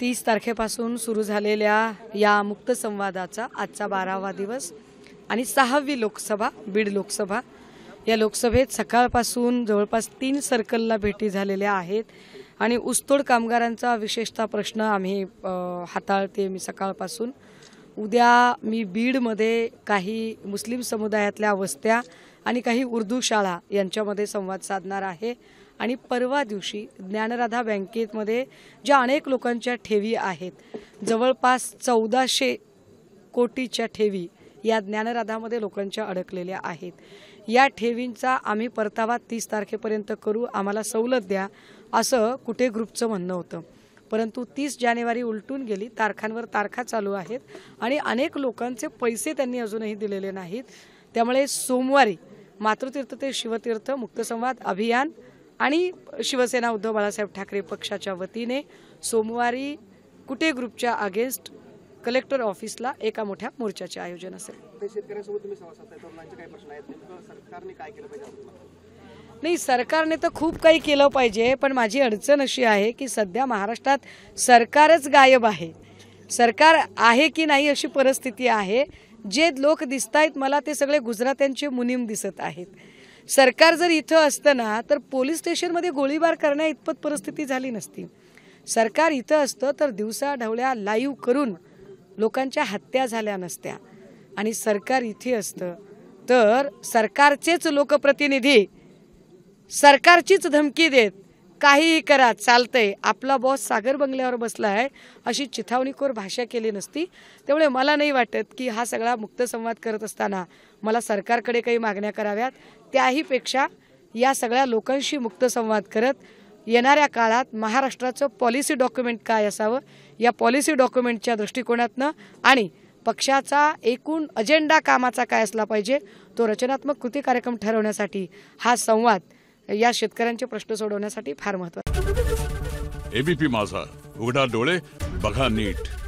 तीस तारखेपासून सुरू झालेल्या या मुक्त संवादाचा आजचा बारावा दिवस आणि सहावी लोकसभा बीड लोकसभा या लोकसभेत सकाळपासून जवळपास तीन सर्कलला भेटी झालेल्या आहेत आणि ऊसतोड कामगारांचा विशेषतः प्रश्न आम्ही हाताळते मी सकाळपासून उद्या मी बीडमध्ये काही मुस्लिम समुदायातल्या वस्त्या आणि काही उर्दू शाळा यांच्यामध्ये संवाद साधणार आहे आणि परवा दिवशी ज्ञानराधा बँकेमध्ये ज्या अनेक लोकांच्या ठेवी आहेत जवळपास चौदाशे कोटीच्या ठेवी या ज्ञानराधामध्ये लोकांच्या अडकलेल्या आहेत या ठेवींचा आम्ही परतावा तीस तारखेपर्यंत करू आम्हाला सवलत द्या असं कुठे ग्रुपचं म्हणणं होतं परंतु तीस जानेवारी उलटून गेली तारखांवर तारखा चालू आहेत आणि अनेक लोकांचे पैसे त्यांनी अजूनही दिलेले नाहीत त्यामुळे सोमवारी मातृतीर्थ ते शिवतीर्थ मुक्तसंवाद अभियान आणि शिवसेना उद्धव बाळासाहेब ठाकरे पक्षाच्या वतीने सोमवारी कुटे ग्रुपच्या अगेन्स्ट कलेक्टर ऑफिसला एका मोठ्या मोर्चाचे आयोजन असेल नाही सरकारने तर खूप काही केलं पाहिजे पण माझी अडचण अशी आहे की सध्या महाराष्ट्रात सरकारच गायब आहे सरकार आहे की नाही अशी परिस्थिती आहे जे लोक दिसत आहेत मला ते सगळे गुजरात्यांचे मुनीम दिसत आहेत सरकार जर इथं असतं ना तर पोलीस स्टेशनमध्ये गोळीबार करण्या इतपत परिस्थिती झाली नसती सरकार इथं असतं तर दिवसा ढवळ्या लाईव्ह करून लोकांच्या हत्या झाल्या नसत्या आणि सरकार इथे असतं तर सरकारचेच लोकप्रतिनिधी सरकारचीच धमकी देत काहीही करा चालतंय आपला बॉस सागर बंगल्यावर बसला आहे अशी चिथावणीखोर भाषा केली नसती त्यामुळे मला नाही वाटत की हा सगळा मुक्त संवाद करत असताना मला सरकारकडे काही मागण्या कराव्यात त्याहीपेक्षा या सगळ्या लोकांशी मुक्त संवाद करत येणाऱ्या काळात महाराष्ट्राचं पॉलिसी डॉक्युमेंट काय असावं या पॉलिसी डॉक्युमेंटच्या दृष्टिकोनातनं आणि पक्षाचा एकूण अजेंडा कामाचा काय असला पाहिजे तो रचनात्मक कृती कार्यक्रम ठरवण्यासाठी हा संवाद या शेतकऱ्यांचे प्रश्न सोडवण्यासाठी फार महत्वाचं एबीपी माझा उघडा डोळे बघा नीट